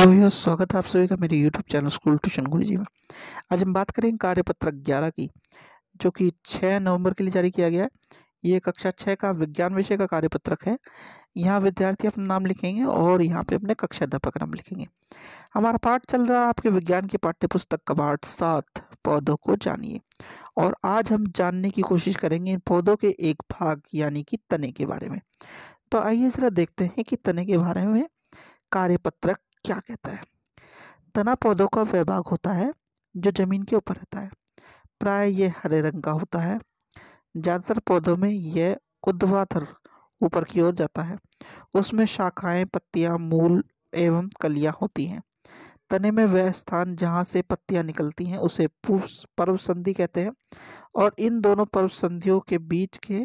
hello भैया स्वागत है आप सभी का मेरे यूट्यूब चैनल स्कूल ट्यूशन गुरु जी में आज हम बात करेंगे कार्यपत्र ग्यारह की जो कि छः नवंबर के लिए जारी किया गया है ये कक्षा छः का विज्ञान विषय का कार्यपत्रक है यहाँ विद्यार्थी अपना नाम लिखेंगे और यहाँ पे अपने कक्षाध्यापक नाम लिखेंगे हमारा पाठ चल रहा है आपके विज्ञान की पाठ्य पुस्तक का पाठ सात पौधों को जानिए और आज हम जानने की कोशिश करेंगे पौधों के एक भाग यानी कि तने के बारे में तो आइए ज़रा देखते हैं कि तने के बारे में कार्यपत्रक क्या कहता है तना पौधों का वह भाग होता है जो जमीन के ऊपर रहता है प्राय यह हरे रंग का होता है ज़्यादातर पौधों में यह उद्वाधर ऊपर की ओर जाता है उसमें शाखाएं पत्तियां, मूल एवं कलियां होती हैं तने में वह स्थान जहां से पत्तियां निकलती हैं उसे पर्व संधि कहते हैं और इन दोनों पर्व संधियों के बीच के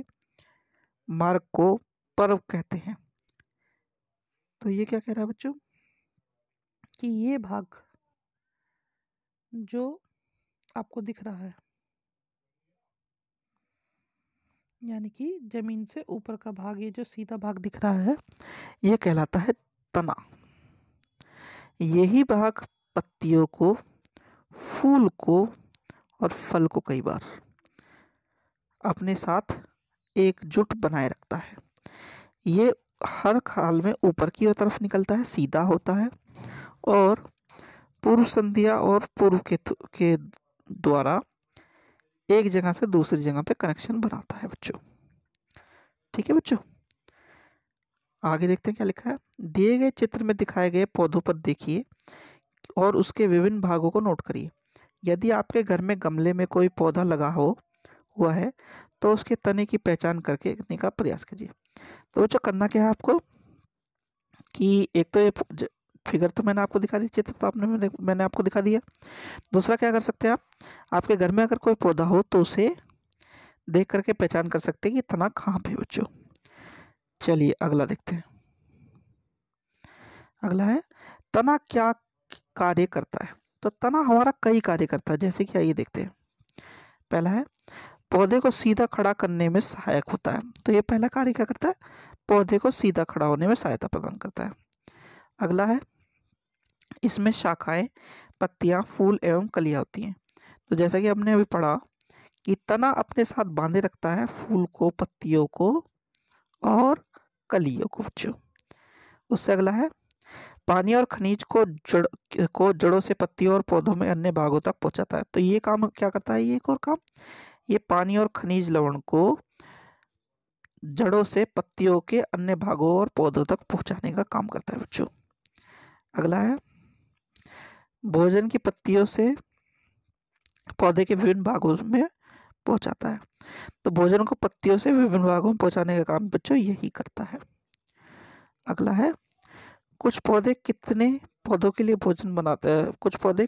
मार्ग को पर्व कहते हैं तो ये क्या कह रहा है बच्चों कि ये भाग जो आपको दिख रहा है यानी कि जमीन से ऊपर का भाग ये जो सीधा भाग दिख रहा है ये कहलाता है तना यही भाग पत्तियों को फूल को और फल को कई बार अपने साथ एकजुट बनाए रखता है ये हर खाल में ऊपर की तरफ निकलता है सीधा होता है और पूर्व संध्या और पूर्व के के द्वारा एक जगह से दूसरी जगह पे कनेक्शन बनाता है बच्चों ठीक है बच्चों आगे देखते हैं क्या लिखा है दिए गए चित्र में दिखाए गए पौधों पर देखिए और उसके विभिन्न भागों को नोट करिए यदि आपके घर में गमले में कोई पौधा लगा हो हुआ है तो उसके तने की पहचान करके करने का प्रयास कीजिए तो बच्चों करना क्या है आपको कि एक तो ये फिगर तो मैंने आपको दिखा दी चित्र तो आपने मैंने, मैंने आपको दिखा दिया दूसरा क्या कर सकते हैं आप आपके घर में अगर कोई पौधा हो तो उसे देख करके पहचान कर सकते हैं कि तना कहाँ पे बच्चों चलिए अगला देखते हैं अगला है तना क्या कार्य करता है तो तना हमारा कई कार्य करता है जैसे कि आइए देखते हैं पहला है पौधे को सीधा खड़ा करने में सहायक होता है तो ये पहला कार्य क्या करता है पौधे को सीधा खड़ा होने में सहायता प्रदान करता है अगला है इसमें शाखाएं पत्तियां फूल एवं कलियां होती हैं तो जैसा कि हमने अभी पढ़ा कि तना अपने साथ बांधे रखता है फूल को पत्तियों को और कलियों को बच्चों उससे अगला है पानी और खनिज को जड़ को जड़ों से पत्तियों और पौधों में अन्य भागों तक पहुंचाता है तो ये काम क्या करता है ये एक और काम ये पानी और खनिज लवण को जड़ों से पत्तियों के अन्य भागों और पौधों तक पहुंचाने का काम करता है बच्चों अगला है भोजन की पत्तियों से पौधे के विभिन्न भागों में पहुंचाता है तो भोजन को पत्तियों से विभिन्न भागों में पहुंचाने का काम बच्चों यही करता है अगला है कुछ पौधे कितने पौधों के लिए भोजन बनाते हैं कुछ पौधे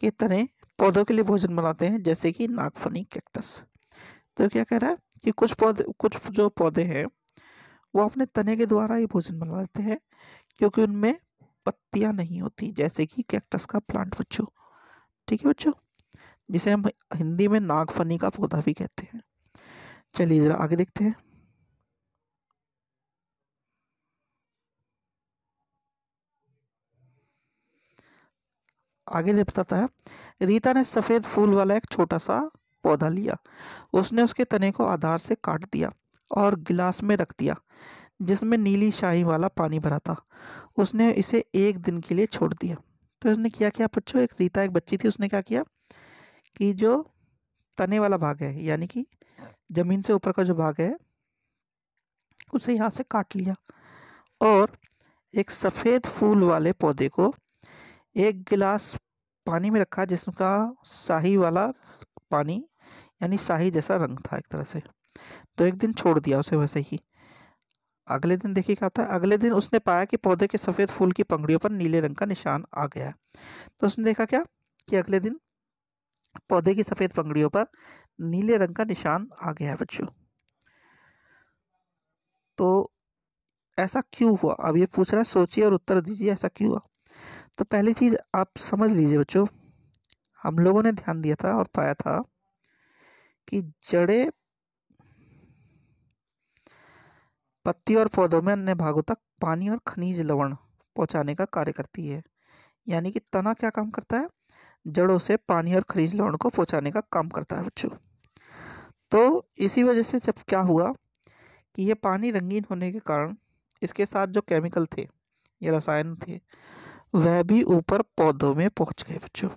के तने पौधों के लिए भोजन बनाते हैं जैसे कि नागफनी कैक्टस तो क्या कह रहा है कि कुछ पौधे कुछ जो पौधे हैं वो अपने तने के द्वारा ही भोजन बना लेते हैं क्योंकि उनमें पत्तियां नहीं होती जैसे कि कैक्टस का प्लांट बच्चों ठीक है बच्चों जिसे हम हिंदी में नागफनी का पौधा भी कहते हैं चलिए ज़रा आगे देखते हैं आगे बताता है रीता ने सफ़ेद फूल वाला एक छोटा सा पौधा लिया उसने उसके तने को आधार से काट दिया और गिलास में रख दिया जिसमें नीली शाही वाला पानी भरा था उसने इसे एक दिन के लिए छोड़ दिया तो उसने क्या किया बच्चों एक रीता एक बच्ची थी उसने क्या किया कि जो तने वाला भाग है यानी कि ज़मीन से ऊपर का जो भाग है उसे यहाँ से काट लिया और एक सफ़ेद फूल वाले पौधे को एक गिलास पानी में रखा जिसका शाही वाला पानी यानी शाही जैसा रंग था एक तरह से तो एक दिन छोड़ दिया उसे वैसे ही अगले दिन देखिए क्या होता है अगले दिन उसने पाया कि पौधे के सफ़ेद फूल की पंखड़ियों पर नीले रंग का निशान आ गया तो उसने देखा क्या कि अगले दिन पौधे की सफ़ेद पंखड़ियों पर नीले रंग का निशान आ गया है बच्चों तो ऐसा क्यों हुआ अब ये पूछ रहा है सोचिए और उत्तर दीजिए ऐसा क्यों हुआ तो पहली चीज़ आप समझ लीजिए बच्चों हम लोगों ने ध्यान दिया था और पाया था कि जड़ें पत्ती और पौधों में अन्य भागों तक पानी और खनिज लवण पहुंचाने का कार्य करती है यानी कि तना क्या काम करता है जड़ों से पानी और खनिज लवण को पहुंचाने का काम करता है बच्चों तो इसी वजह से जब क्या हुआ कि यह पानी रंगीन होने के कारण इसके साथ जो केमिकल थे या रसायन थे वह भी ऊपर पौधों में पहुंच गए बच्चों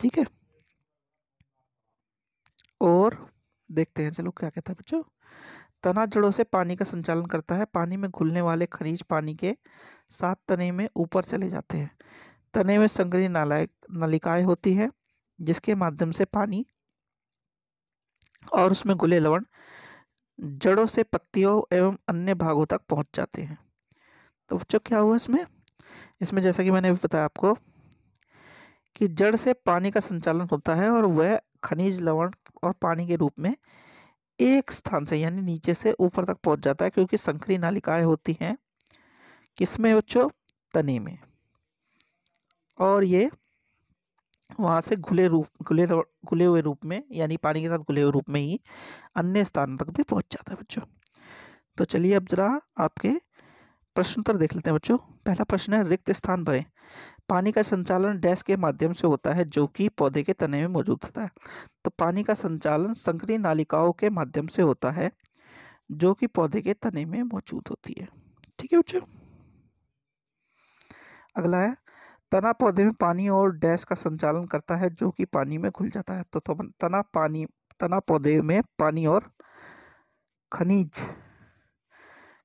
ठीक है और देखते हैं चलो क्या कहता है बच्चों तना जड़ों से पानी का संचालन करता है पानी में घुलने वाले खनिज पानी के साथ तने में ऊपर चले जाते हैं तने में संग्रह नालायक नलिकाएँ होती हैं जिसके माध्यम से पानी और उसमें घुले लवण जड़ों से पत्तियों एवं अन्य भागों तक पहुंच जाते हैं तो बच्चों क्या हुआ इसमें इसमें जैसा कि मैंने बताया आपको कि जड़ से पानी का संचालन होता है और वह खनिज लवण और पानी के रूप में एक स्थान से यानी नीचे से ऊपर तक पहुंच जाता है क्योंकि संकरी नालिकाएं होती हैं किसमें बच्चों तने में और ये वहाँ से घुले रूप घुले घुले हुए रूप में यानी पानी के साथ घुले हुए रूप में ही अन्य स्थान तक भी पहुँच जाता है बच्चों तो चलिए अब जरा आपके प्रश्न उत्तर देख लेते हैं बच्चों पहला प्रश्न है रिक्त स्थान भरें पानी का संचालन डैश के माध्यम से होता है जो कि पौधे के तने में मौजूद होता है तो पानी का संचालन संकरी नालिकाओं के माध्यम से होता है जो कि पौधे के तने में मौजूद होती है ठीक है बच्चों अगला है तना पौधे में पानी और डैश का संचालन करता है जो कि पानी में घुल जाता है तो, तो तना पानी तना पौधे में पानी और खनिज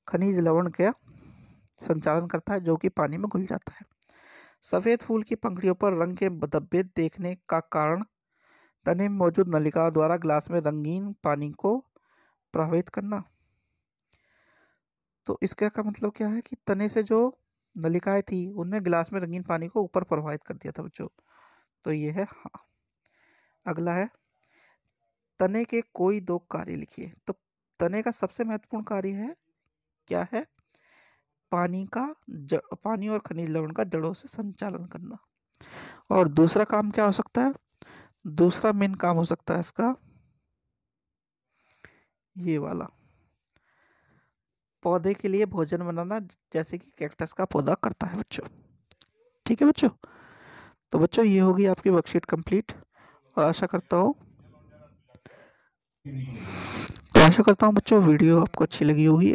खनिज लवण का संचालन करता है जो कि पानी में घुल जाता है सफ़ेद फूल की पंखड़ियों पर रंग के धब्बे देखने का कारण तने में मौजूद नलिका द्वारा ग्लास में रंगीन पानी को प्रभावित करना तो इसका का मतलब क्या है कि तने से जो नलिकाएं थी उनने गिलास में रंगीन पानी को ऊपर प्रभावित कर दिया था बच्चों तो ये है हाँ अगला है तने के कोई दो कार्य लिखिए तो तने का सबसे महत्वपूर्ण कार्य है क्या है पानी का पानी और खनिज लवण का जड़ों से संचालन करना और दूसरा काम क्या हो सकता है दूसरा मेन काम हो सकता है इसका ये वाला पौधे के लिए भोजन बनाना जैसे कि कैक्टस का पौधा करता है बच्चों ठीक है बच्चों तो बच्चों ये होगी आपकी वर्कशीट कंप्लीट और आशा करता हूँ तो आशा करता हूँ बच्चों वीडियो आपको अच्छी लगी होगी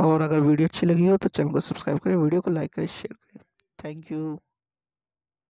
और अगर वीडियो अच्छी लगी हो तो चैनल को सब्सक्राइब करें वीडियो को लाइक करें शेयर करें थैंक यू